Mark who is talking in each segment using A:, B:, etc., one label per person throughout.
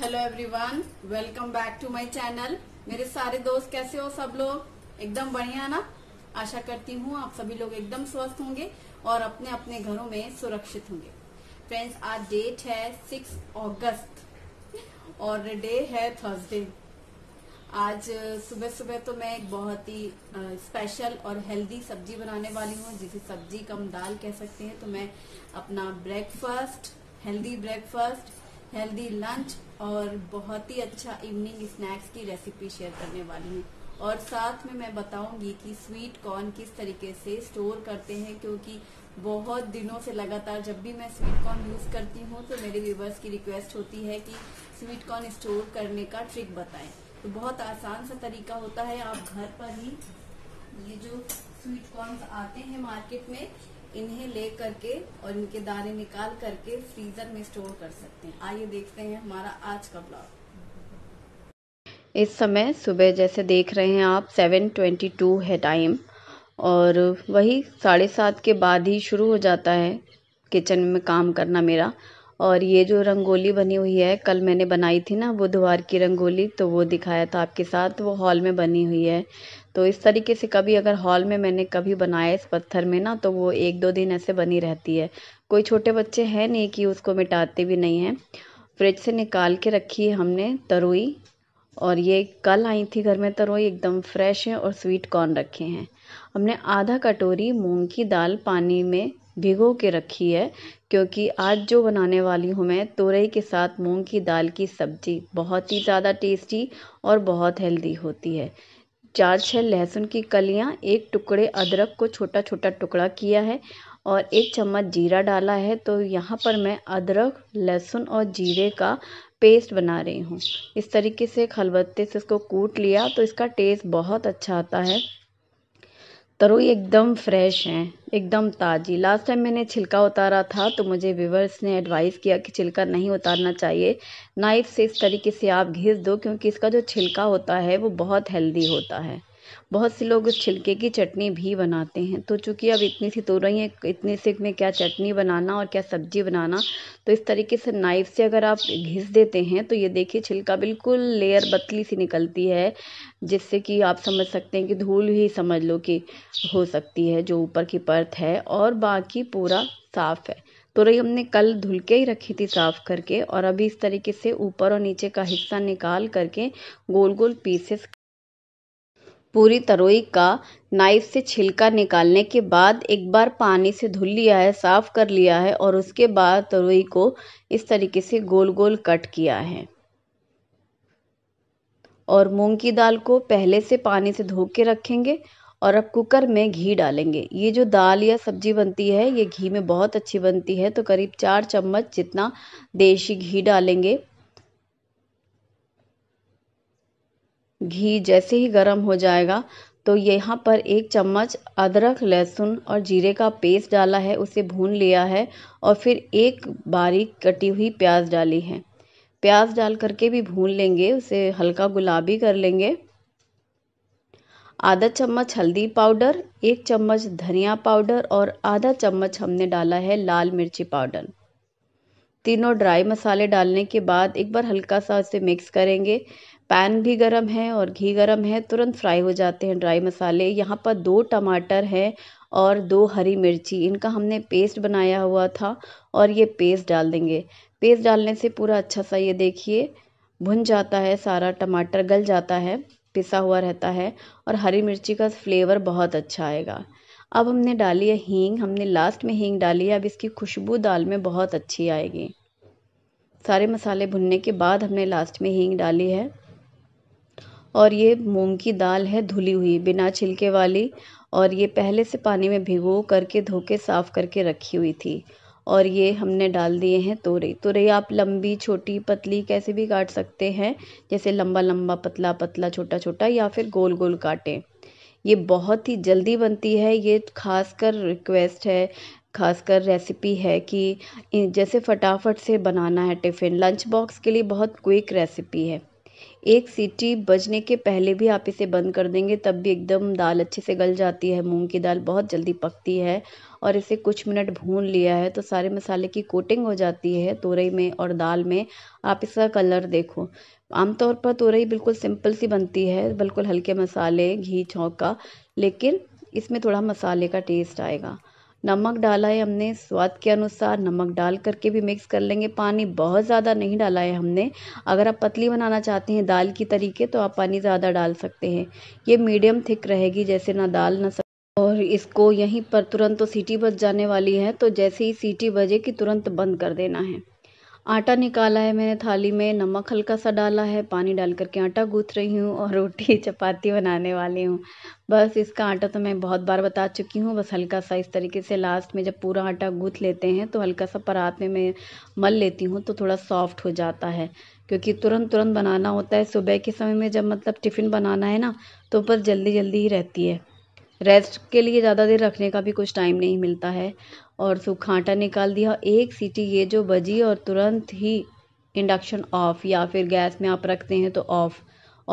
A: hello everyone welcome back to my channel मेरे सारे दोस्त कैसे हो सब लोग एकदम बढ़िया ना आशा करती हूँ आप सभी लोग एकदम स्वस्थ होंगे और अपने अपने घरों में सुरक्षित होंगे फ्रेंड्स आज डेट है सिक्स अगस्त और डे है थर्सडे आज सुबह सुबह तो मैं एक बहुत ही स्पेशल और हेल्दी सब्जी बनाने वाली हूँ जिसे सब्जी कम दाल कह सकते हैं तो मैं अपना breakfast healthy breakfast healthy lunch और बहुत ही अच्छा इवनिंग स्नैक्स की रेसिपी शेयर करने वाली हूँ और साथ में मैं बताऊंगी कि स्वीट कॉर्न किस तरीके से स्टोर करते हैं क्योंकि बहुत दिनों से लगातार जब भी मैं स्वीट कॉर्न यूज़ करती हूँ तो मेरे व्यूवर्स की रिक्वेस्ट होती है कि स्वीट कॉर्न स्टोर करने का ट्रिक बताएं तो बहुत आसान सा तरीका होता है आप घर पर ही ये जो स्वीट कॉर्न आते हैं मार्केट में इन्हें ले करके और इनके दाने निकाल करके फ्रीजर में स्टोर कर सकते हैं आइए देखते हैं हमारा आज का ब्लॉग
B: इस समय सुबह जैसे देख रहे हैं आप 7:22 है टाइम और वही साढ़े सात के बाद ही शुरू हो जाता है किचन में काम करना मेरा और ये जो रंगोली बनी हुई है कल मैंने बनाई थी ना बुधवार की रंगोली तो वो दिखाया था आपके साथ वो हॉल में बनी हुई है तो इस तरीके से कभी अगर हॉल में मैंने कभी बनाया इस पत्थर में ना तो वो एक दो दिन ऐसे बनी रहती है कोई छोटे बच्चे हैं नहीं कि उसको मिटाते भी नहीं हैं फ्रिज से निकाल के रखी है हमने तरोई और ये कल आई थी घर में तरोई एकदम फ्रेश है और स्वीट कॉर्न रखे हैं हमने आधा कटोरी मूंग की दाल पानी में भिगो के रखी है क्योंकि आज जो बनाने वाली हूँ मैं तोरई के साथ मूंग की दाल की सब्जी बहुत ही ज़्यादा टेस्टी और बहुत हेल्दी होती है चार छः लहसुन की कलियाँ एक टुकड़े अदरक को छोटा छोटा टुकड़ा किया है और एक चम्मच जीरा डाला है तो यहाँ पर मैं अदरक लहसुन और जीरे का पेस्ट बना रही हूँ इस तरीके से खलबत्ते से इसको कूट लिया तो इसका टेस्ट बहुत अच्छा आता है तरोई एकदम फ्रेश हैं एकदम ताज़ी लास्ट टाइम मैंने छिलका उतारा था तो मुझे व्यूवर्स ने एडवाइस किया कि छिलका नहीं उतारना चाहिए नाइफ से इस तरीके से आप घिस दो क्योंकि इसका जो छिलका होता है वो बहुत हेल्दी होता है बहुत से लोग उस छिलके की चटनी भी बनाते हैं तो चूंकि अब इतनी सी तो रही है इतने से में क्या चटनी बनाना और क्या सब्जी बनाना तो इस तरीके से नाइफ से अगर आप घिस देते हैं तो ये देखिए छिलका बिल्कुल लेयर बतली सी निकलती है जिससे कि आप समझ सकते हैं कि धूल ही समझ लो कि हो सकती है जो ऊपर की परत है और बाकी पूरा साफ़ है तो रही हमने कल धुल के ही रखी थी साफ़ करके और अभी इस तरीके से ऊपर और नीचे का हिस्सा निकाल करके गोल गोल पीसेस पूरी तरोई का नाइफ से छिलका निकालने के बाद एक बार पानी से धुल लिया है साफ कर लिया है और उसके बाद तरोई को इस तरीके से गोल गोल कट किया है और मूंग की दाल को पहले से पानी से धो के रखेंगे और अब कुकर में घी डालेंगे ये जो दाल या सब्जी बनती है ये घी में बहुत अच्छी बनती है तो करीब चार चम्मच जितना देसी घी डालेंगे घी जैसे ही गर्म हो जाएगा तो यहाँ पर एक चम्मच अदरक लहसुन और जीरे का पेस्ट डाला है उसे भून लिया है और फिर एक बारीक कटी हुई प्याज डाली है प्याज डाल करके भी भून लेंगे उसे हल्का गुलाबी कर लेंगे आधा चम्मच हल्दी पाउडर एक चम्मच धनिया पाउडर और आधा चम्मच हमने डाला है लाल मिर्ची पाउडर तीनों ड्राई मसाले डालने के बाद एक बार हल्का सा इसे मिक्स करेंगे पैन भी गरम है और घी गरम है तुरंत फ्राई हो जाते हैं ड्राई मसाले यहाँ पर दो टमाटर हैं और दो हरी मिर्ची इनका हमने पेस्ट बनाया हुआ था और ये पेस्ट डाल देंगे पेस्ट डालने से पूरा अच्छा सा ये देखिए भुन जाता है सारा टमाटर गल जाता है पिसा हुआ रहता है और हरी मिर्ची का फ्लेवर बहुत अच्छा आएगा अब हमने डाली है हींग हमने लास्ट में हींग डाली है अब इसकी खुशबू दाल में बहुत अच्छी आएगी सारे मसाले भुनने के बाद हमने लास्ट में हींग डाली है और ये मूंग की दाल है धुली हुई बिना छिलके वाली और ये पहले से पानी में भिगो करके धो के साफ़ करके रखी हुई थी और ये हमने डाल दिए हैं तोरई तोरई आप लंबी छोटी पतली कैसे भी काट सकते हैं जैसे लंबा लंबा पतला पतला छोटा छोटा या फिर गोल गोल काटें ये बहुत ही जल्दी बनती है ये खासकर रिक्वेस्ट है खासकर रेसिपी है कि जैसे फटाफट से बनाना है टिफ़िन लंच बॉक्स के लिए बहुत क्विक रेसिपी है एक सीटी बजने के पहले भी आप इसे बंद कर देंगे तब भी एकदम दाल अच्छे से गल जाती है मूंग की दाल बहुत जल्दी पकती है और इसे कुछ मिनट भून लिया है तो सारे मसाले की कोटिंग हो जाती है तोरई में और दाल में आप इसका कलर देखो आमतौर पर तोरई बिल्कुल सिंपल सी बनती है बिल्कुल हल्के मसाले घी छौंका लेकिन इसमें थोड़ा मसाले का टेस्ट आएगा नमक डाला है हमने स्वाद के अनुसार नमक डाल करके भी मिक्स कर लेंगे पानी बहुत ज़्यादा नहीं डाला है हमने अगर आप पतली बनाना चाहते हैं दाल की तरीके तो आप पानी ज़्यादा डाल सकते हैं ये मीडियम थिक रहेगी जैसे ना दाल ना और इसको यहीं पर तुरंत तो सीटी बज जाने वाली है तो जैसे ही सीटी बजे कि तुरंत बंद कर देना है आटा निकाला है मैंने थाली में नमक हल्का सा डाला है पानी डाल करके आटा गूँथ रही हूँ और रोटी चपाती बनाने वाली हूँ बस इसका आटा तो मैं बहुत बार बता चुकी हूँ बस हल्का सा इस तरीके से लास्ट में जब पूरा आटा गूँथ लेते हैं तो हल्का सा परात में मैं मल लेती हूँ तो थोड़ा सॉफ्ट हो जाता है क्योंकि तुरंत तुरंत बनाना होता है सुबह के समय में जब मतलब टिफ़िन बनाना है ना तो बस जल्दी जल्दी ही रहती है रेस्ट के लिए ज़्यादा देर रखने का भी कुछ टाइम नहीं मिलता है और सुखाटा निकाल दिया एक सीटी ये जो बजी और तुरंत ही इंडक्शन ऑफ या फिर गैस में आप रखते हैं तो ऑफ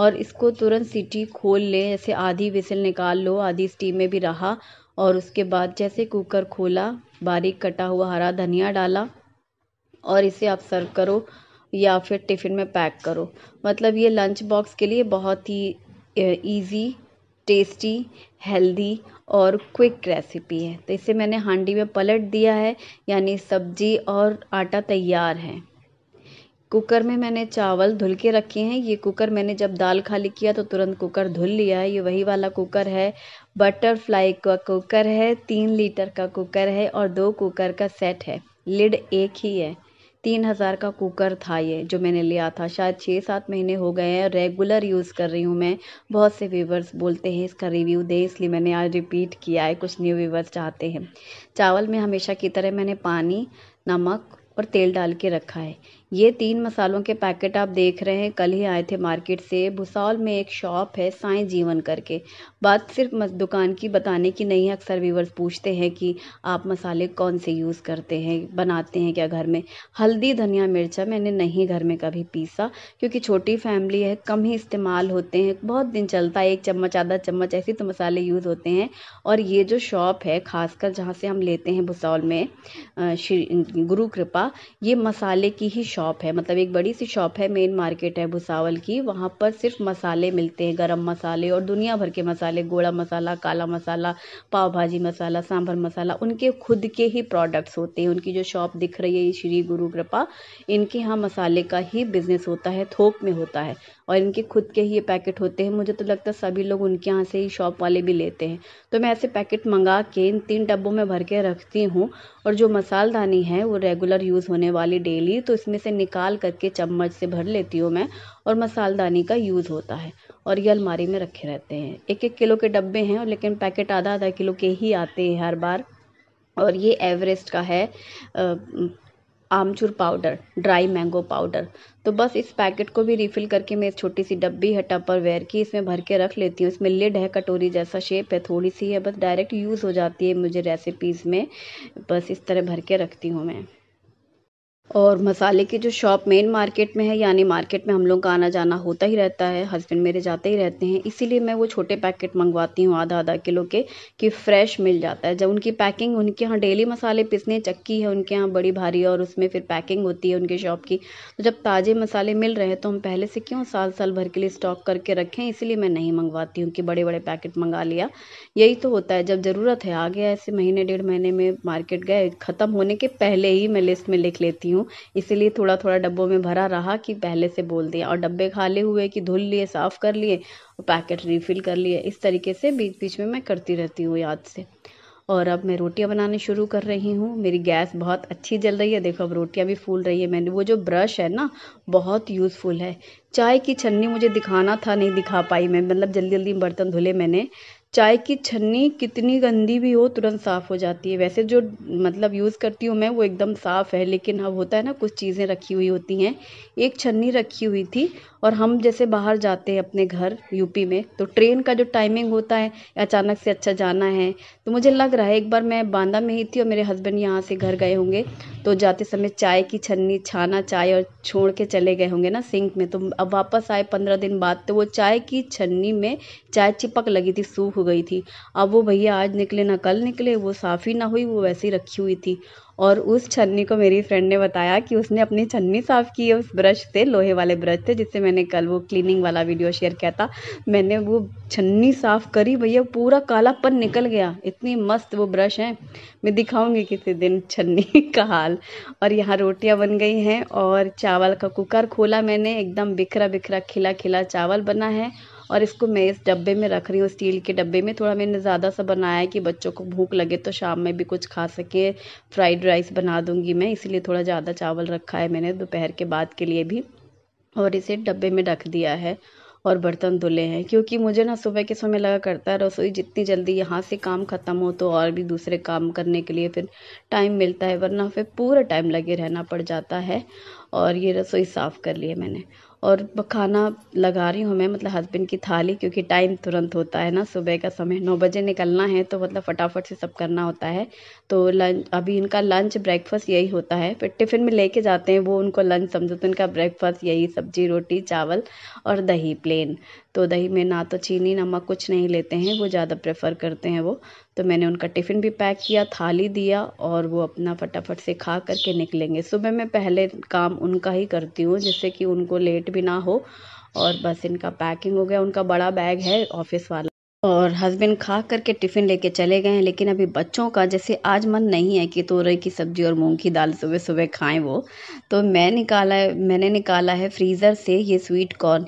B: और इसको तुरंत सीटी खोल लें जैसे आधी विसल निकाल लो आधी स्टीम में भी रहा और उसके बाद जैसे कुकर खोला बारीक कटा हुआ हरा धनिया डाला और इसे आप सर्व करो या फिर टिफ़िन में पैक करो मतलब ये लंच बॉक्स के लिए बहुत ही ईजी टेस्टी हेल्दी और क्विक रेसिपी है तो इसे मैंने हांडी में पलट दिया है यानी सब्जी और आटा तैयार है कुकर में मैंने चावल धुल के रखे हैं ये कुकर मैंने जब दाल खाली किया तो तुरंत कुकर धुल लिया है ये वही वाला कुकर है बटरफ्लाई का कुकर है तीन लीटर का कुकर है और दो कुकर का सेट है लिड एक ही है तीन हज़ार का कुकर था ये जो मैंने लिया था शायद छः सात महीने हो गए हैं रेगुलर यूज़ कर रही हूँ मैं बहुत से व्यूवर्स बोलते हैं इसका रिव्यू दें इसलिए मैंने आज रिपीट किया है कुछ न्यू व्यूवर्स चाहते हैं चावल में हमेशा की तरह मैंने पानी नमक और तेल डाल के रखा है ये तीन मसालों के पैकेट आप देख रहे हैं कल ही आए थे मार्केट से भुसौल में एक शॉप है साईं जीवन करके बात सिर्फ दुकान की बताने की नहीं है अक्सर व्यूवर्स पूछते हैं कि आप मसाले कौन से यूज़ करते हैं बनाते हैं क्या घर में हल्दी धनिया मिर्चा मैंने नहीं घर में कभी पीसा क्योंकि छोटी फैमिली है कम ही इस्तेमाल होते हैं बहुत दिन चलता है एक चम्मच आधा चम्मच ऐसे तो मसाले यूज़ होते हैं और ये जो शॉप है खासकर जहाँ से हम लेते हैं भुसौल में गुरु कृपा ये मसाले की ही शॉप शॉप है मतलब एक बड़ी सी शॉप है मेन मार्केट है भुसावल की वहाँ पर सिर्फ मसाले मिलते हैं गरम मसाले और दुनिया भर के मसाले गोड़ा मसाला काला मसाला पाव भाजी मसाला सांभर मसाला उनके खुद के ही प्रोडक्ट्स होते हैं उनकी जो शॉप दिख रही है श्री गुरु कृपा इनके यहाँ मसाले का ही बिजनेस होता है थोक में होता है और इनके खुद के ही ये पैकेट होते हैं मुझे तो लगता है सभी लोग उनके यहाँ से ही शॉप वाले भी लेते हैं तो मैं ऐसे पैकेट मंगा के इन तीन डब्बों में भर के रखती हूँ और जो मसालदानी है वो रेगुलर यूज़ होने वाली डेली तो इसमें से निकाल करके चम्मच से भर लेती हूँ मैं और मसालदानी का यूज़ होता है और ये अलमारी में रखे रहते हैं एक एक किलो के डब्बे हैं और लेकिन पैकेट आधा आधा किलो के ही आते हैं हर बार और ये एवरेस्ट का है आमचूर पाउडर ड्राई मैंगो पाउडर तो बस इस पैकेट को भी रिफ़िल करके मैं छोटी सी डब्बी है टपर वेयर की इसमें भर के रख लेती हूँ इसमें लिड है कटोरी जैसा शेप है थोड़ी सी है बस डायरेक्ट यूज़ हो जाती है मुझे रेसिपीज़ में बस इस तरह भर के रखती हूँ मैं और मसाले की जो शॉप मेन मार्केट में है यानी मार्केट में हम लोग का आना जाना होता ही रहता है हस्बैंड मेरे जाते ही रहते हैं इसीलिए मैं वो छोटे पैकेट मंगवाती हूँ आधा आधा किलो के कि फ्रेश मिल जाता है जब उनकी पैकिंग उनके यहाँ डेली मसाले पिसने चक्की है उनके यहाँ बड़ी भारी और उसमें फिर पैकिंग होती है उनके शॉप की तो जब ताज़े मसाले मिल रहे हैं तो हम पहले से क्यों साल साल भर के लिए स्टॉक करके रखें इसीलिए मैं नहीं मंगवाती हूँ कि बड़े बड़े पैकेट मंगा लिया यही तो होता है जब ज़रूरत है आ गया ऐसे महीने डेढ़ महीने में मार्केट गए ख़त्म होने के पहले ही मैं लिस्ट में लिख लेती हूँ हूँ इसीलिए थोड़ा थोड़ा डब्बों में भरा रहा कि पहले से बोल दिया और डब्बे खाली हुए कि धुल लिए साफ़ कर लिए और पैकेट रिफ़िल कर लिए इस तरीके से बीच बीच में मैं करती रहती हूँ याद से और अब मैं रोटियां बनाने शुरू कर रही हूँ मेरी गैस बहुत अच्छी जल रही है देखो अब रोटियां भी फूल रही है मैंने वो जो ब्रश है ना बहुत यूज़फुल है चाय की छन्नी मुझे दिखाना था नहीं दिखा पाई मैं मतलब जल्दी जल्दी बर्तन धुले मैंने चाय की छन्नी कितनी गंदी भी हो तुरंत साफ़ हो जाती है वैसे जो मतलब यूज़ करती हूँ मैं वो एकदम साफ़ है लेकिन अब होता है ना कुछ चीज़ें रखी हुई होती हैं एक छन्नी रखी हुई थी और हम जैसे बाहर जाते हैं अपने घर यूपी में तो ट्रेन का जो टाइमिंग होता है अचानक से अच्छा जाना है तो मुझे लग रहा है एक बार मैं बांदा में ही थी और मेरे हस्बैंड यहाँ से घर गए होंगे तो जाते समय चाय की छन्नी छाना चाय और छोड़ के चले गए होंगे ना सिंक में तो अब वापस आए पंद्रह दिन बाद तो वो चाय की छन्नी में चाय चिपक लगी थी सूख हो गई थी अब वो भैया आज निकले ना कल निकले वो साफ़ ही ना हुई वो वैसे ही रखी हुई थी और उस छन्नी को मेरी फ्रेंड ने बताया कि उसने अपनी छन्नी साफ़ की है उस ब्रश से लोहे वाले ब्रश से जिससे मैंने कल वो क्लीनिंग वाला वीडियो शेयर किया था मैंने वो छन्नी साफ़ करी भैया पूरा कालापन निकल गया इतनी मस्त वो ब्रश है मैं दिखाऊंगी किसी दिन छन्नी का हाल और यहाँ रोटियाँ बन गई हैं और चावल का कुकर खोला मैंने एकदम बिखरा बिखरा खिला खिला चावल बना है और इसको मैं इस डब्बे में रख रही हूँ स्टील के डब्बे में थोड़ा मैंने ज़्यादा सा बनाया है कि बच्चों को भूख लगे तो शाम में भी कुछ खा सके फ्राइड राइस बना दूँगी मैं इसीलिए थोड़ा ज़्यादा चावल रखा है मैंने दोपहर के बाद के लिए भी और इसे डब्बे में रख दिया है और बर्तन धुले हैं क्योंकि मुझे ना सुबह के समय लगा करता है रसोई जितनी जल्दी यहाँ से काम ख़त्म हो तो और भी दूसरे काम करने के लिए फिर टाइम मिलता है वरना फिर पूरा टाइम लगे रहना पड़ जाता है और ये रसोई साफ़ कर है मैंने और खाना लगा रही हूँ मैं मतलब हस्बैंड की थाली क्योंकि टाइम तुरंत होता है ना सुबह का समय नौ बजे निकलना है तो मतलब फटाफट से सब करना होता है तो लंच अभी इनका लंच ब्रेकफास्ट यही होता है फिर टिफ़िन में लेके जाते हैं वो उनको लंच समझो तो इनका ब्रेकफास्ट यही सब्जी रोटी चावल और दही प्लेन तो दही में ना तो चीनी नमक कुछ नहीं लेते हैं वो ज़्यादा प्रेफर करते हैं वो तो मैंने उनका टिफ़िन भी पैक किया थाली दिया और वो अपना फटाफट से खा करके निकलेंगे सुबह मैं पहले काम उनका ही करती हूँ जिससे कि उनको लेट भी ना हो और बस इनका पैकिंग हो गया उनका बड़ा बैग है ऑफिस वाला और हस्बैंड खा करके टिफ़िन लेके चले गए हैं लेकिन अभी बच्चों का जैसे आज मन नहीं है कि तोरे की सब्ज़ी और मूंग की दाल सुबह सुबह खाएं वो तो मैं निकाला है मैंने निकाला है फ्रीज़र से ये स्वीट कॉर्न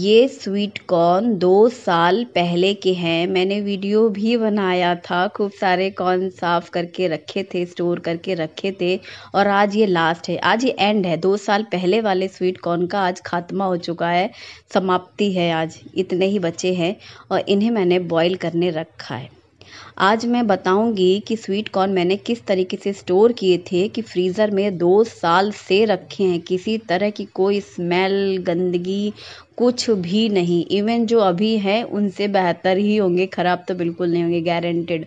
B: ये स्वीट कॉर्न दो साल पहले के हैं मैंने वीडियो भी बनाया था खूब सारे कॉर्न साफ करके रखे थे स्टोर करके रखे थे और आज ये लास्ट है आज ये एंड है दो साल पहले वाले स्वीट कॉर्न का आज खात्मा हो चुका है समाप्ति है आज इतने ही बचे हैं और इन्हें मैंने बॉईल करने रखा है आज मैं बताऊंगी कि स्वीट कॉर्न मैंने किस तरीके से स्टोर किए थे कि फ्रीज़र में दो साल से रखे हैं किसी तरह की कोई स्मेल गंदगी कुछ भी नहीं इवन जो अभी है उनसे बेहतर ही होंगे ख़राब तो बिल्कुल नहीं होंगे गारंटेड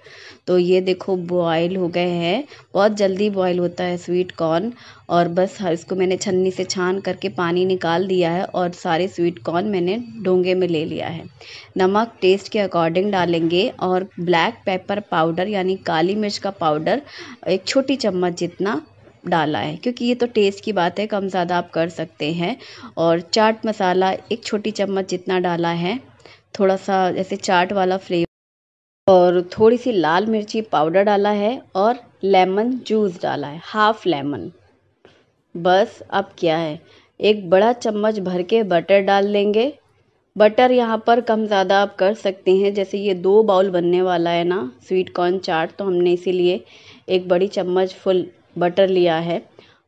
B: तो ये देखो बॉयल हो गए हैं बहुत जल्दी बॉयल होता है स्वीट कॉर्न और बस हाँ, इसको मैंने छन्नी से छान करके पानी निकाल दिया है और सारे स्वीट कॉर्न मैंने डोंगे में ले लिया है नमक टेस्ट के अकॉर्डिंग डालेंगे और ब्लैक पेपर पाउडर यानी काली मिर्च का पाउडर एक छोटी चम्मच जितना डाला है क्योंकि ये तो टेस्ट की बात है कम ज़्यादा आप कर सकते हैं और चाट मसाला एक छोटी चम्मच जितना डाला है थोड़ा सा जैसे चाट वाला फ्लेवर और थोड़ी सी लाल मिर्ची पाउडर डाला है और लेमन जूस डाला है हाफ लेमन बस अब क्या है एक बड़ा चम्मच भर के बटर डाल देंगे बटर यहाँ पर कम ज़्यादा आप कर सकते हैं जैसे ये दो बाउल बनने वाला है ना स्वीट कॉर्न चाट तो हमने इसीलिए एक बड़ी चम्मच फुल बटर लिया है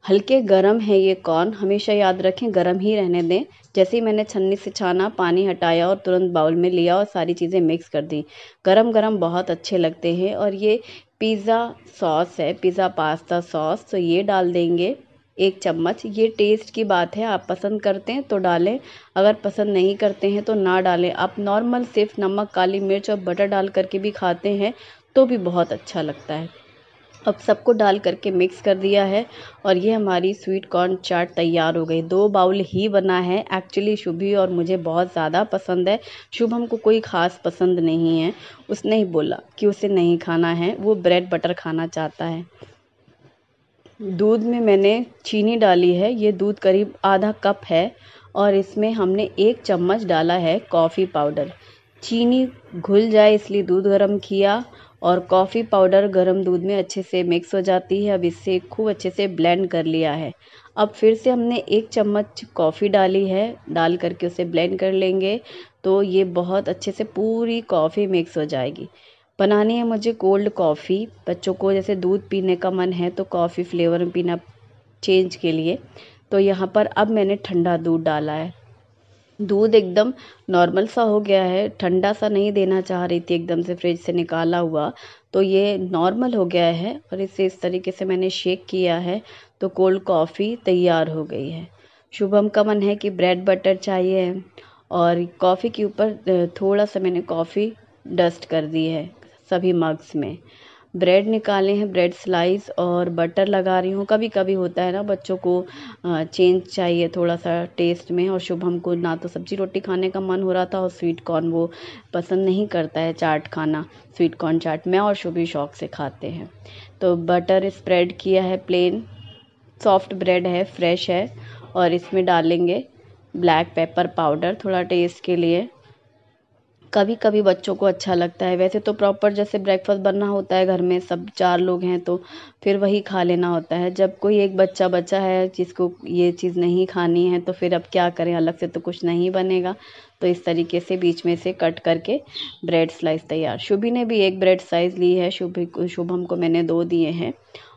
B: हल्के गरम है ये कॉर्न हमेशा याद रखें गरम ही रहने दें जैसे ही मैंने छन्नी से छाना पानी हटाया और तुरंत बाउल में लिया और सारी चीज़ें मिक्स कर दी गरम गरम बहुत अच्छे लगते हैं और ये पिज़्ज़ा सॉस है पिज़्ज़ा पास्ता सॉस तो ये डाल देंगे एक चम्मच ये टेस्ट की बात है आप पसंद करते हैं तो डालें अगर पसंद नहीं करते हैं तो ना डालें आप नॉर्मल सिर्फ नमक काली मिर्च और बटर डाल करके भी खाते हैं तो भी बहुत अच्छा लगता है अब सबको डाल करके मिक्स कर दिया है और ये हमारी स्वीट कॉर्न चाट तैयार हो गई दो बाउल ही बना है एक्चुअली शुभी और मुझे बहुत ज़्यादा पसंद है शुभम को कोई ख़ास पसंद नहीं है उसने ही बोला कि उसे नहीं खाना है वो ब्रेड बटर खाना चाहता है दूध में मैंने चीनी डाली है ये दूध करीब आधा कप है और इसमें हमने एक चम्मच डाला है कॉफ़ी पाउडर चीनी घुल जाए इसलिए दूध गर्म किया और कॉफ़ी पाउडर गर्म दूध में अच्छे से मिक्स हो जाती है अब इसे खूब अच्छे से ब्लेंड कर लिया है अब फिर से हमने एक चम्मच कॉफ़ी डाली है डाल करके उसे ब्लेंड कर लेंगे तो ये बहुत अच्छे से पूरी कॉफ़ी मिक्स हो जाएगी बनानी है मुझे कोल्ड कॉफ़ी बच्चों को जैसे दूध पीने का मन है तो कॉफ़ी फ्लेवर में पीना चेंज के लिए तो यहाँ पर अब मैंने ठंडा दूध डाला है दूध एकदम नॉर्मल सा हो गया है ठंडा सा नहीं देना चाह रही थी एकदम से फ्रिज से निकाला हुआ तो ये नॉर्मल हो गया है और इसे इस तरीके से मैंने शेक किया है तो कोल्ड कॉफ़ी तैयार हो गई है शुभम का मन है कि ब्रेड बटर चाहिए और कॉफ़ी के ऊपर थोड़ा सा मैंने कॉफ़ी डस्ट कर दी है सभी मग्स में ब्रेड निकाले हैं ब्रेड स्लाइस और बटर लगा रही हूँ कभी कभी होता है ना बच्चों को चेंज चाहिए थोड़ा सा टेस्ट में और शुभम को ना तो सब्जी रोटी खाने का मन हो रहा था और स्वीट कॉर्न वो पसंद नहीं करता है चाट खाना स्वीट कॉर्न चाट मैं और ही शौक से खाते हैं तो बटर स्प्रेड किया है प्लेन सॉफ्ट ब्रेड है फ्रेश है और इसमें डालेंगे ब्लैक पेपर पाउडर थोड़ा टेस्ट के लिए कभी कभी बच्चों को अच्छा लगता है वैसे तो प्रॉपर जैसे ब्रेकफास्ट बनना होता है घर में सब चार लोग हैं तो फिर वही खा लेना होता है जब कोई एक बच्चा बच्चा है जिसको ये चीज़ नहीं खानी है तो फिर अब क्या करें अलग से तो कुछ नहीं बनेगा तो इस तरीके से बीच में से कट करके ब्रेड स्लाइस तैयार शुभी ने भी एक ब्रेड स्लाइस ली है शुभ शुभम को मैंने दो दिए हैं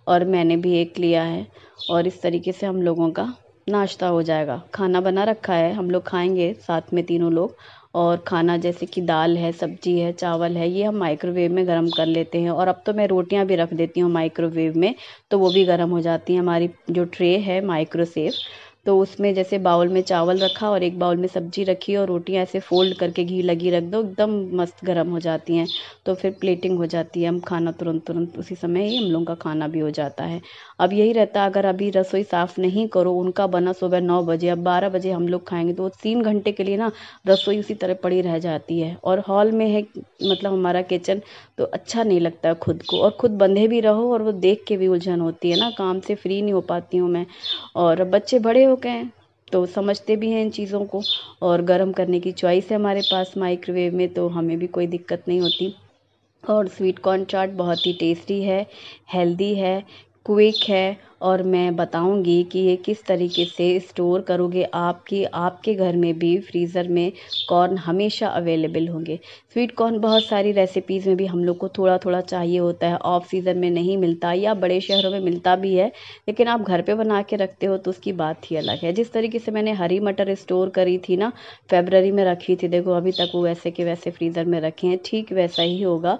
B: और मैंने भी एक लिया है और इस तरीके से हम लोगों का नाश्ता हो जाएगा खाना बना रखा है हम लोग खाएंगे साथ में तीनों लोग और खाना जैसे कि दाल है सब्जी है चावल है ये हम माइक्रोवेव में गर्म कर लेते हैं और अब तो मैं रोटियां भी रख देती हूँ माइक्रोवेव में तो वो भी गर्म हो जाती हैं हमारी जो ट्रे है माइक्रोसेव तो उसमें जैसे बाउल में चावल रखा और एक बाउल में सब्जी रखी और रोटियां ऐसे फोल्ड करके घी लगी रख दो एकदम मस्त गर्म हो जाती हैं तो फिर प्लेटिंग हो जाती है हम खाना तुरंत तुरंत उसी समय ही हम लोगों का खाना भी हो जाता है अब यही रहता अगर अभी रसोई साफ़ नहीं करो उनका बना सुबह नौ बजे अब बारह बजे हम लोग खाएंगे तो तीन घंटे के लिए ना रसोई उसी तरह पड़ी रह जाती है और हॉल में है मतलब हमारा किचन तो अच्छा नहीं लगता खुद को और खुद बंधे भी रहो और वो देख के भी उलझन होती है ना काम से फ्री नहीं हो पाती हूँ मैं और बच्चे बड़े हो गए हैं तो समझते भी हैं इन चीज़ों को और गर्म करने की चॉइस है हमारे पास माइक्रोवेव में तो हमें भी कोई दिक्कत नहीं होती और स्वीट कॉर्न चाट बहुत ही टेस्टी है हेल्दी है क्विक है और मैं बताऊंगी कि ये किस तरीके से स्टोर करोगे आपकी आपके घर में भी फ्रीज़र में कॉर्न हमेशा अवेलेबल होंगे स्वीट कॉर्न बहुत सारी रेसिपीज़ में भी हम लोग को थोड़ा थोड़ा चाहिए होता है ऑफ सीज़न में नहीं मिलता या बड़े शहरों में मिलता भी है लेकिन आप घर पे बना के रखते हो तो उसकी बात ही अलग है जिस तरीके से मैंने हरी मटर स्टोर करी थी ना फेबररी में रखी थी देखो अभी तक वो वैसे के वैसे फ्रीज़र में रखे हैं ठीक वैसा ही होगा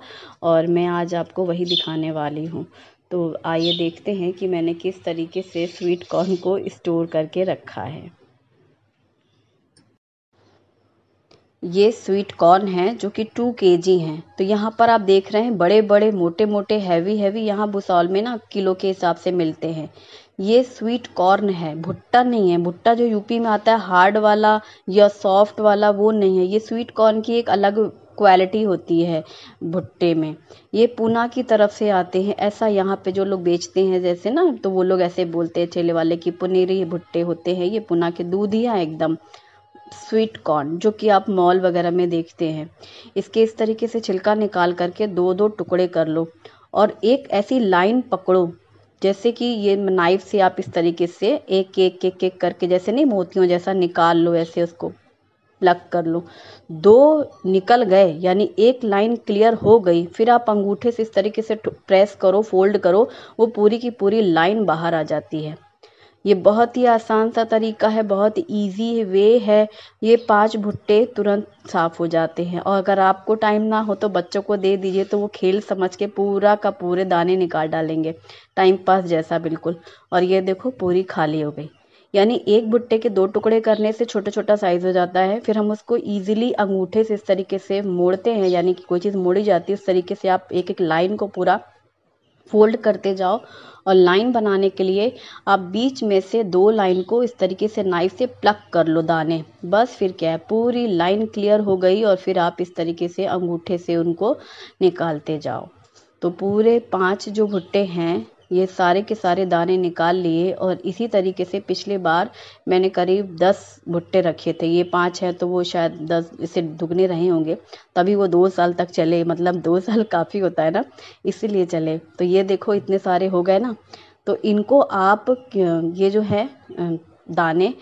B: और मैं आज आपको वही दिखाने वाली हूँ तो आइए देखते हैं कि मैंने किस तरीके से स्वीट कॉर्न को स्टोर करके रखा है ये स्वीट कॉर्न है जो कि टू के जी हैं तो यहाँ पर आप देख रहे हैं बड़े बड़े मोटे मोटे हैवी हैवी यहाँ भुसौल में ना किलो के हिसाब से मिलते हैं ये स्वीट कॉर्न है भुट्टा नहीं है भुट्टा जो यूपी में आता है हार्ड वाला या सॉफ्ट वाला वो नहीं है ये स्वीट कॉर्न की एक अलग क्वालिटी होती है भुट्टे में ये पूना की तरफ से आते हैं ऐसा यहाँ पे जो लोग बेचते हैं जैसे ना तो वो लोग ऐसे बोलते हैं ठेले वाले कि पुनेरी भुट्टे होते हैं ये पूना के दूध ही एकदम स्वीट कॉर्न जो कि आप मॉल वगैरह में देखते हैं इसके इस तरीके से छिलका निकाल करके दो दो टुकड़े कर लो और एक ऐसी लाइन पकड़ो जैसे कि ये नाइफ से आप इस तरीके से एक एक एक एक करके जैसे नहीं मोतियों जैसा निकाल लो ऐसे उसको प्लग कर लो दो निकल गए यानी एक लाइन क्लियर हो गई फिर आप अंगूठे से इस तरीके से प्रेस करो फोल्ड करो वो पूरी की पूरी लाइन बाहर आ जाती है ये बहुत ही आसान सा तरीका है बहुत इजी वे है ये पांच भुट्टे तुरंत साफ़ हो जाते हैं और अगर आपको टाइम ना हो तो बच्चों को दे दीजिए तो वो खेल समझ के पूरा का पूरे दाने निकाल डालेंगे टाइम पास जैसा बिल्कुल और ये देखो पूरी खाली हो गई यानी एक भुट्टे के दो टुकड़े करने से छोटा छोटा साइज़ हो जाता है फिर हम उसको ईजिली अंगूठे से इस तरीके से मोड़ते हैं यानी कि कोई चीज़ मोड़ी जाती है उस तरीके से आप एक एक लाइन को पूरा फोल्ड करते जाओ और लाइन बनाने के लिए आप बीच में से दो लाइन को इस तरीके से नाइफ से प्लक कर लो दाने बस फिर क्या है पूरी लाइन क्लियर हो गई और फिर आप इस तरीके से अंगूठे से उनको निकालते जाओ तो पूरे पांच जो भुट्टे हैं ये सारे के सारे दाने निकाल लिए और इसी तरीके से पिछले बार मैंने करीब दस भुट्टे रखे थे ये पाँच है तो वो शायद दस इससे दुगने रहे होंगे तभी वो दो साल तक चले मतलब दो साल काफ़ी होता है ना इसीलिए चले तो ये देखो इतने सारे हो गए ना तो इनको आप ये जो है दाने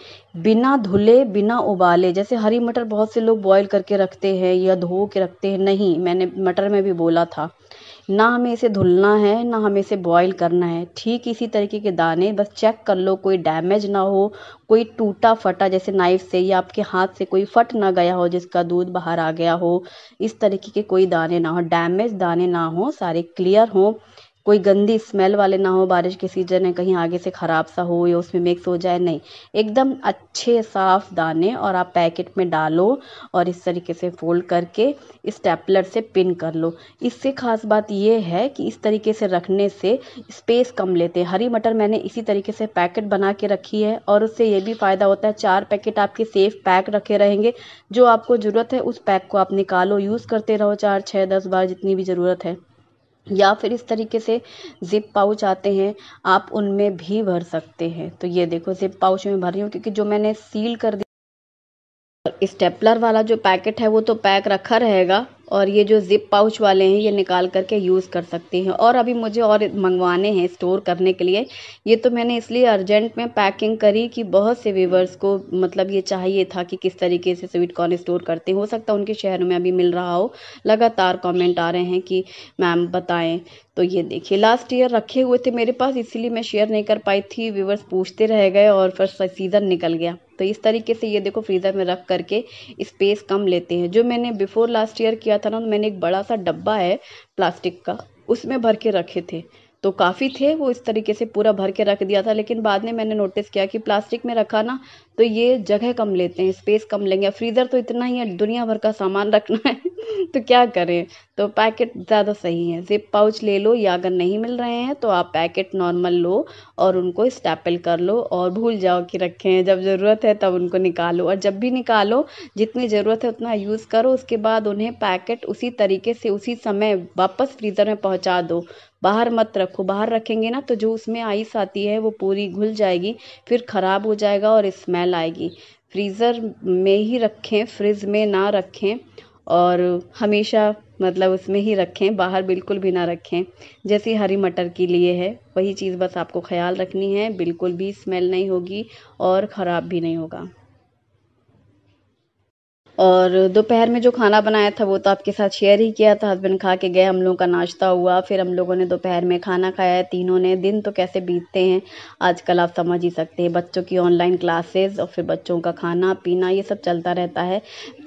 B: बिना धुले बिना उबाले जैसे हरी मटर बहुत से लोग बॉईल करके रखते हैं या धो के रखते हैं नहीं मैंने मटर में भी बोला था ना हमें इसे धुलना है ना हमें इसे बॉईल करना है ठीक इसी तरीके के दाने बस चेक कर लो कोई डैमेज ना हो कोई टूटा फटा जैसे नाइफ से या आपके हाथ से कोई फट ना गया हो जिसका दूध बाहर आ गया हो इस तरीके के कोई दाने ना हो डैमेज दाने ना हो सारे क्लियर हों कोई गंदी स्मेल वाले ना हो बारिश के सीजन है कहीं आगे से ख़राब सा हो या उसमें मिक्स हो जाए नहीं एकदम अच्छे साफ दाने और आप पैकेट में डालो और इस तरीके से फोल्ड करके स्टेपलर से पिन कर लो इससे ख़ास बात यह है कि इस तरीके से रखने से स्पेस कम लेते हैं हरी मटर मैंने इसी तरीके से पैकेट बना के रखी है और उससे ये भी फ़ायदा होता है चार पैकेट आपके सेफ पैक रखे रहेंगे जो आपको ज़रूरत है उस पैक को आप निकालो यूज़ करते रहो चार छः दस बार जितनी भी ज़रूरत है या फिर इस तरीके से ज़िप पाउच आते हैं आप उनमें भी भर सकते हैं तो ये देखो ज़िप पाउच में भर रही हूँ क्योंकि जो मैंने सील कर दिया स्टेपलर वाला जो पैकेट है वो तो पैक रखा रहेगा और ये जो ज़िप पाउच वाले हैं ये निकाल करके यूज़ कर सकते हैं और अभी मुझे और मंगवाने हैं स्टोर करने के लिए ये तो मैंने इसलिए अर्जेंट में पैकिंग करी कि बहुत से व्यूवर्स को मतलब ये चाहिए था कि किस तरीके से स्वीट कॉर्न स्टोर करते हैं हो सकता है उनके शहर में अभी मिल रहा हो लगातार कॉमेंट आ रहे हैं कि मैम बताएँ तो ये देखिए लास्ट ईयर रखे हुए थे मेरे पास इसीलिए मैं शेयर नहीं कर पाई थी व्यूवर्स पूछते रह गए और फिर सीज़न निकल गया तो इस तरीके से ये देखो फ्रीज़र में रख करके स्पेस कम लेते हैं जो मैंने बिफोर लास्ट ईयर किया था ना तो मैंने एक बड़ा सा डब्बा है प्लास्टिक का उसमें भर के रखे थे तो काफ़ी थे वो इस तरीके से पूरा भर के रख दिया था लेकिन बाद में मैंने नोटिस किया कि प्लास्टिक में रखा ना तो ये जगह कम लेते हैं स्पेस कम लेंगे फ्रीज़र तो इतना ही है दुनिया भर का सामान रखना है तो क्या करें तो पैकेट ज़्यादा सही है जिप पाउच ले लो या अगर नहीं मिल रहे हैं तो आप पैकेट नॉर्मल लो और उनको स्टैपल कर लो और भूल जाओ कि रखे हैं जब ज़रूरत है तब उनको निकालो और जब भी निकालो जितनी ज़रूरत है उतना यूज़ करो उसके बाद उन्हें पैकेट उसी तरीके से उसी समय वापस फ्रीज़र में पहुँचा दो बाहर मत रखो बाहर रखेंगे ना तो जो उसमें आइस आती है वो पूरी घुल जाएगी फिर ख़राब हो जाएगा और स्मेल आएगी फ्रीज़र में ही रखें फ्रिज में ना रखें और हमेशा मतलब उसमें ही रखें बाहर बिल्कुल भी ना रखें जैसे हरी मटर के लिए है वही चीज़ बस आपको ख्याल रखनी है बिल्कुल भी स्मेल नहीं होगी और ख़राब भी नहीं होगा और दोपहर में जो खाना बनाया था वो तो आपके साथ शेयर ही किया था हस्बैंड खा के गए हम लोगों का नाश्ता हुआ फिर हम लोगों ने दोपहर में खाना खाया है तीनों ने दिन तो कैसे बीतते हैं आजकल आप समझ ही सकते हैं बच्चों की ऑनलाइन क्लासेस और फिर बच्चों का खाना पीना ये सब चलता रहता है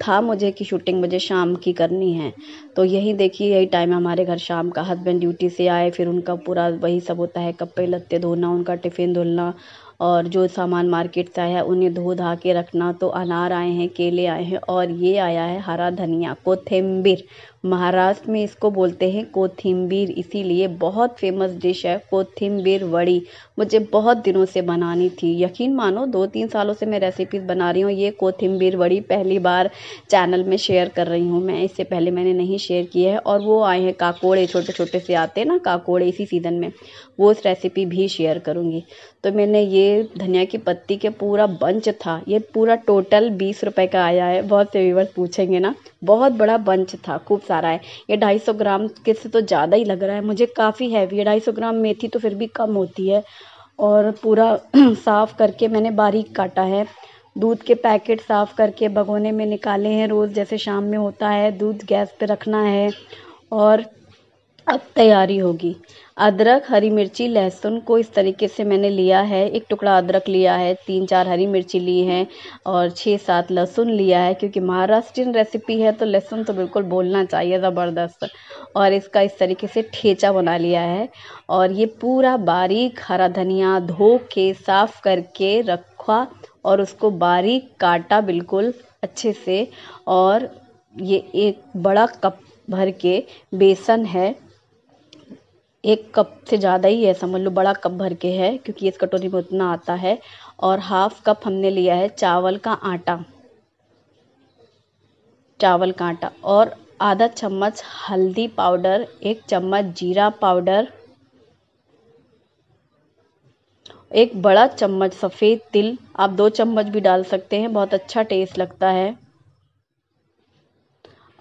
B: था मुझे कि शूटिंग मुझे शाम की करनी है तो यही देखिए यही टाइम है हमारे घर शाम का हस्बैंड ड्यूटी से आए फिर उनका पूरा वही सब होता है कपड़े लत्ते धोना उनका टिफ़िन धुलना और जो सामान मार्केट से आया है उन्हें धो धा के रखना तो अनार आए हैं केले आए हैं और ये आया है हरा धनिया कोथिम्बिर महाराष्ट्र में इसको बोलते हैं कोथिम्बीर इसीलिए बहुत फेमस डिश है कोथिम्बीर वड़ी मुझे बहुत दिनों से बनानी थी यकीन मानो दो तीन सालों से मैं रेसिपीज़ बना रही हूँ ये कोथिम्बीर वड़ी पहली बार चैनल में शेयर कर रही हूँ मैं इससे पहले मैंने नहीं शेयर की है और वो आए हैं काकोड़े छोटे छोटे से आते हैं ना काकोड़े इसी सीज़न में वो उस रेसिपी भी शेयर करूँगी तो मैंने ये धनिया की पत्ती के पूरा बंच था ये पूरा टोटल बीस रुपये का आया है बहुत से व्यूवर्स पूछेंगे ना बहुत बड़ा बंच था खूब सारा है ये ढाई सौ ग्राम के से तो ज़्यादा ही लग रहा है मुझे काफ़ी हैवी है ढाई सौ ग्राम मेथी तो फिर भी कम होती है और पूरा साफ़ करके मैंने बारीक काटा है दूध के पैकेट साफ़ करके भगोने में निकाले हैं रोज़ जैसे शाम में होता है दूध गैस पे रखना है और अब तैयारी होगी अदरक हरी मिर्ची लहसुन को इस तरीके से मैंने लिया है एक टुकड़ा अदरक लिया है तीन चार हरी मिर्ची ली है और छः सात लहसुन लिया है क्योंकि महाराष्ट्रियन रेसिपी है तो लहसुन तो बिल्कुल बोलना चाहिए ज़बरदस्त और इसका इस तरीके से ठेचा बना लिया है और ये पूरा बारीक हरा धनिया धो के साफ़ करके रखा और उसको बारीक काटा बिल्कुल अच्छे से और ये एक बड़ा कप भर के बेसन है एक कप से ज़्यादा ही है समझ लो बड़ा कप भर के है क्योंकि इस कटोरी में उतना आता है और हाफ कप हमने लिया है चावल का आटा चावल का आटा और आधा चम्मच हल्दी पाउडर एक चम्मच जीरा पाउडर एक बड़ा चम्मच सफ़ेद तिल आप दो चम्मच भी डाल सकते हैं बहुत अच्छा टेस्ट लगता है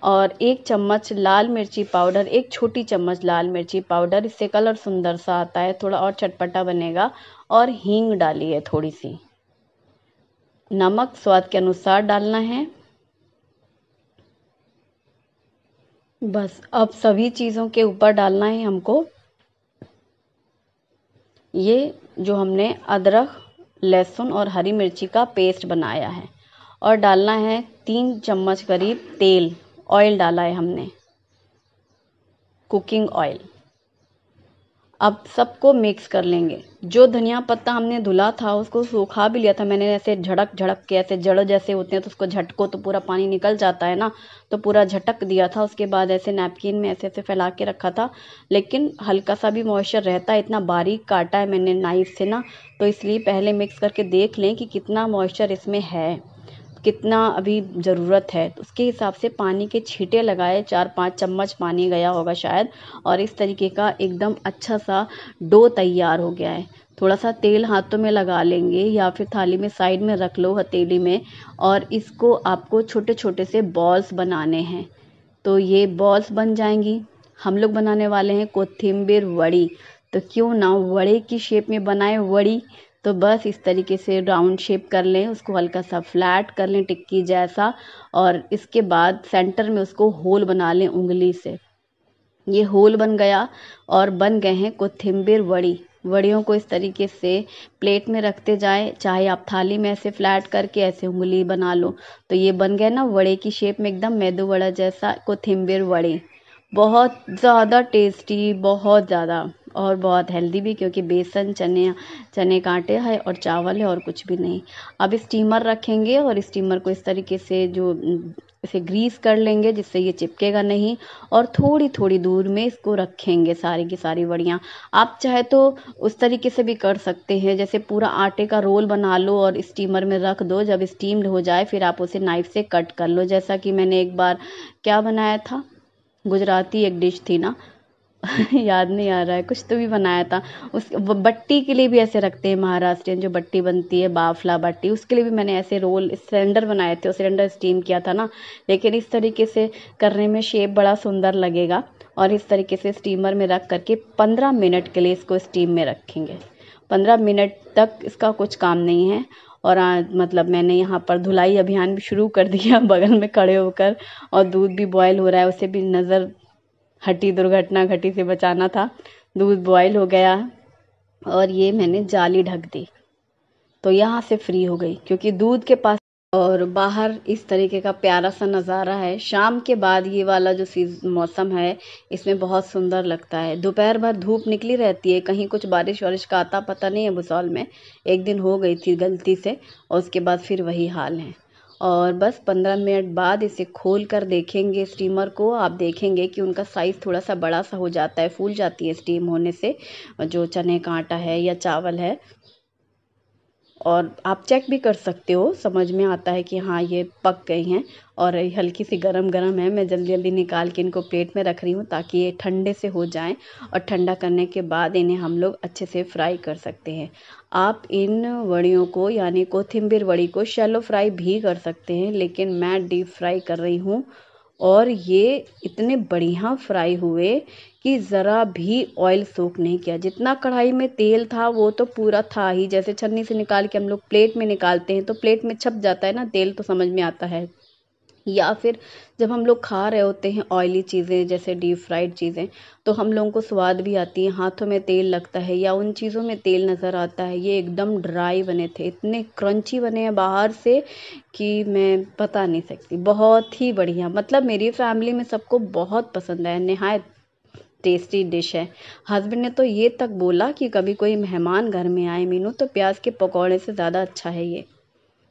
B: और एक चम्मच लाल मिर्ची पाउडर एक छोटी चम्मच लाल मिर्ची पाउडर इससे कलर सुंदर सा आता है थोड़ा और चटपटा बनेगा और हींग डाली है थोड़ी सी नमक स्वाद के अनुसार डालना है बस अब सभी चीज़ों के ऊपर डालना है हमको ये जो हमने अदरक लहसुन और हरी मिर्ची का पेस्ट बनाया है और डालना है तीन चम्मच करीब तेल ऑयल डाला है हमने कुकिंग ऑयल अब सबको मिक्स कर लेंगे जो धनिया पत्ता हमने धुला था उसको सूखा भी लिया था मैंने ऐसे झड़क झड़क के ऐसे जड़ जैसे होते हैं तो उसको झटको तो पूरा पानी निकल जाता है ना तो पूरा झटक दिया था उसके बाद ऐसे नैपकिन में ऐसे ऐसे फैला के रखा था लेकिन हल्का सा भी मॉइस्चर रहता है इतना बारीक काटा है मैंने नाइफ से ना तो इसलिए पहले मिक्स करके देख लें कि कितना मॉइस्चर इसमें है कितना अभी ज़रूरत है तो उसके हिसाब से पानी के छीटे लगाए चार पाँच चम्मच पानी गया होगा शायद और इस तरीके का एकदम अच्छा सा डो तैयार हो गया है थोड़ा सा तेल हाथों में लगा लेंगे या फिर थाली में साइड में रख लो हथेली में और इसको आपको छोटे छोटे से बॉल्स बनाने हैं तो ये बॉल्स बन जाएंगी हम लोग बनाने वाले हैं कोथिम्बिर वड़ी तो क्यों ना वड़े की शेप में बनाए वड़ी तो बस इस तरीके से राउंड शेप कर लें उसको हल्का सा फ्लैट कर लें टिक्की जैसा और इसके बाद सेंटर में उसको होल बना लें उंगली से ये होल बन गया और बन गए हैं कोथिम्बिर वड़ी वड़ियों को इस तरीके से प्लेट में रखते जाएं चाहे आप थाली में ऐसे फ्लैट करके ऐसे उंगली बना लो तो ये बन गए ना वड़े की शेप में एकदम मैदो वड़ा जैसा कोथिम्बिर वड़े बहुत ज़्यादा टेस्टी बहुत ज़्यादा और बहुत हेल्दी भी क्योंकि बेसन चने चने कांटे है और चावल है और कुछ भी नहीं अब स्टीमर रखेंगे और स्टीमर को इस तरीके से जो इसे ग्रीस कर लेंगे जिससे ये चिपकेगा नहीं और थोड़ी थोड़ी दूर में इसको रखेंगे सारी की सारी बड़ियाँ आप चाहे तो उस तरीके से भी कर सकते हैं जैसे पूरा आटे का रोल बना लो और स्टीमर में रख दो जब स्टीम्ड हो जाए फिर आप उसे नाइफ से कट कर लो जैसा कि मैंने एक बार क्या बनाया था गुजराती एक डिश थी ना याद नहीं आ रहा है कुछ तो भी बनाया था उस बट्टी के लिए भी ऐसे रखते हैं महाराष्ट्रियन जो बट्टी बनती है बाफला बट्टी उसके लिए भी मैंने ऐसे रोल सिलेंडर बनाए थे सिलेंडर स्टीम किया था ना लेकिन इस तरीके से करने में शेप बड़ा सुंदर लगेगा और इस तरीके से स्टीमर में रख करके पंद्रह मिनट के लिए इसको स्टीम में रखेंगे पंद्रह मिनट तक इसका कुछ काम नहीं है और आ, मतलब मैंने यहाँ पर धुलाई अभियान भी शुरू कर दिया बगल में खड़े होकर और दूध भी बॉयल हो रहा है उसे भी नज़र हटी दुर्घटना घटी से बचाना था दूध बॉयल हो गया और ये मैंने जाली ढक दी तो यहाँ से फ्री हो गई क्योंकि दूध के पास और बाहर इस तरीके का प्यारा सा नज़ारा है शाम के बाद ये वाला जो सीज मौसम है इसमें बहुत सुंदर लगता है दोपहर भर धूप निकली रहती है कहीं कुछ बारिश वारिश का आता पता नहीं है भुसौल में एक दिन हो गई थी गलती से और उसके बाद फिर वही हाल है और बस पंद्रह मिनट बाद इसे खोल कर देखेंगे स्टीमर को आप देखेंगे कि उनका साइज़ थोड़ा सा बड़ा सा हो जाता है फूल जाती है स्टीम होने से जो चने का आटा है या चावल है और आप चेक भी कर सकते हो समझ में आता है कि हाँ ये पक गई हैं और हल्की सी गरम गरम है मैं जल्दी जल्दी निकाल के इनको प्लेट में रख रही हूँ ताकि ये ठंडे से हो जाएं और ठंडा करने के बाद इन्हें हम लोग अच्छे से फ्राई कर सकते हैं आप इन वड़ियों को यानी कोथिम्बिर वड़ी को शैलो फ्राई भी कर सकते हैं लेकिन मैं डीप फ्राई कर रही हूँ और ये इतने बढ़िया फ्राई हुए कि ज़रा भी ऑयल सोख नहीं किया जितना कढ़ाई में तेल था वो तो पूरा था ही जैसे छन्नी से निकाल के हम लोग प्लेट में निकालते हैं तो प्लेट में छप जाता है ना तेल तो समझ में आता है या फिर जब हम लोग खा रहे होते हैं ऑयली चीज़ें जैसे डीप फ्राइड चीज़ें तो हम लोगों को स्वाद भी आती है हाथों में तेल लगता है या उन चीज़ों में तेल नज़र आता है ये एकदम ड्राई बने थे इतने क्रंची बने हैं बाहर से कि मैं बता नहीं सकती बहुत ही बढ़िया मतलब मेरी फैमिली में सबको बहुत पसंद आया नहायत टेस्टी डिश है हस्बैंड ने तो ये तक बोला कि कभी कोई मेहमान घर में आए मीनू तो प्याज के पकौड़े से ज़्यादा अच्छा है ये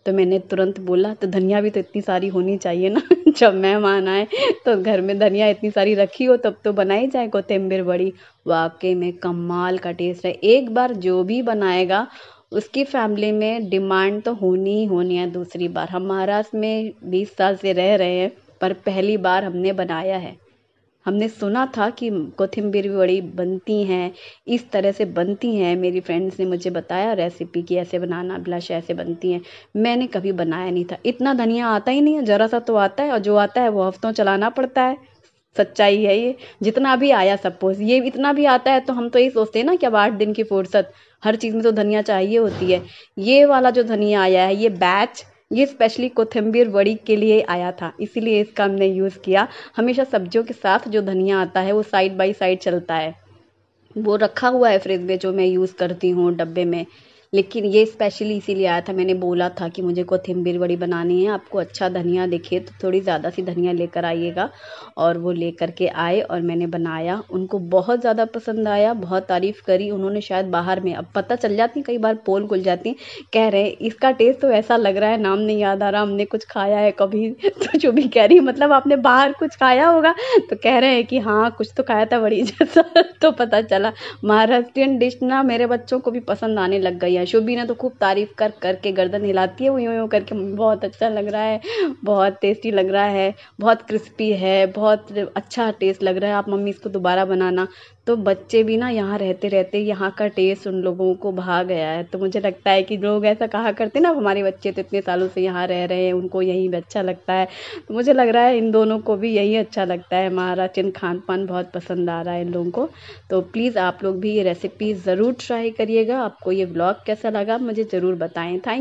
B: तो मैंने तुरंत बोला तो धनिया भी तो इतनी सारी होनी चाहिए ना जब मेहमान आए तो घर में धनिया इतनी सारी रखी हो तब तो बनाई जाए कोथिम्बिर बड़ी वाकई में कमाल का टेस्ट है एक बार जो भी बनाएगा उसकी फैमिली में डिमांड तो होनी ही होनी है दूसरी बार हम महाराष्ट्र में बीस साल से रह रहे हैं पर पहली बार हमने बनाया है हमने सुना था कि कोथिम्बीर भी बड़ी बनती हैं इस तरह से बनती हैं मेरी फ्रेंड्स ने मुझे बताया रेसिपी कि ऐसे बनाना ब्लश ऐसे बनती हैं मैंने कभी बनाया नहीं था इतना धनिया आता ही नहीं है ज़रा सा तो आता है और जो आता है वो हफ्तों चलाना पड़ता है सच्चाई है ये जितना भी आया सपोज ये इतना भी आता है तो हम तो यही सोचते हैं ना कि अब आठ दिन की फुर्सत हर चीज़ में तो धनिया चाहिए होती है ये वाला जो धनिया आया है ये बैच ये स्पेशली कोथम्बिर वड़ी के लिए आया था इसीलिए इसका हमने यूज़ किया हमेशा सब्जियों के साथ जो धनिया आता है वो साइड बाई साइड चलता है वो रखा हुआ है फ्रिज में जो मैं यूज़ करती हूँ डब्बे में लेकिन ये स्पेशली इसीलिए आया था मैंने बोला था कि मुझे कोथिम्बिर बड़ी बनानी है आपको अच्छा धनिया देखिए तो थोड़ी ज़्यादा सी धनिया लेकर आइएगा और वो लेकर के आए और मैंने बनाया उनको बहुत ज़्यादा पसंद आया बहुत तारीफ़ करी उन्होंने शायद बाहर में अब पता चल जाती कई बार पोल खुल जाती कह रहे इसका टेस्ट तो ऐसा लग रहा है नाम नहीं याद आ रहा हमने कुछ खाया है कभी तो जो भी कह रही मतलब आपने बाहर कुछ खाया होगा तो कह रहे हैं कि हाँ कुछ तो खाया था बड़ी जैसा तो पता चला महाराष्ट्रियन डिश ना मेरे बच्चों को भी पसंद आने लग गई है ना तो खूब तारीफ कर करके गर्दन हिलाती है वो यूँ यूँ करके बहुत अच्छा लग रहा है बहुत टेस्टी लग रहा है बहुत क्रिस्पी है बहुत अच्छा टेस्ट लग रहा है आप मम्मी इसको दोबारा बनाना तो बच्चे भी ना यहाँ रहते रहते यहाँ का टेस्ट उन लोगों को भा गया है तो मुझे लगता है कि लोग ऐसा कहा करते ना हमारे बच्चे तो इतने सालों से यहाँ रह रहे हैं उनको यहीं अच्छा लगता है तो मुझे लग रहा है इन दोनों को भी यही अच्छा लगता है हमारा चिन खान पान बहुत पसंद आ रहा है इन लोगों को तो प्लीज़ आप लोग भी ये रेसिपी ज़रूर ट्राई करिएगा आपको ये ब्लॉग कैसा लगा मुझे ज़रूर बताएँ थैंक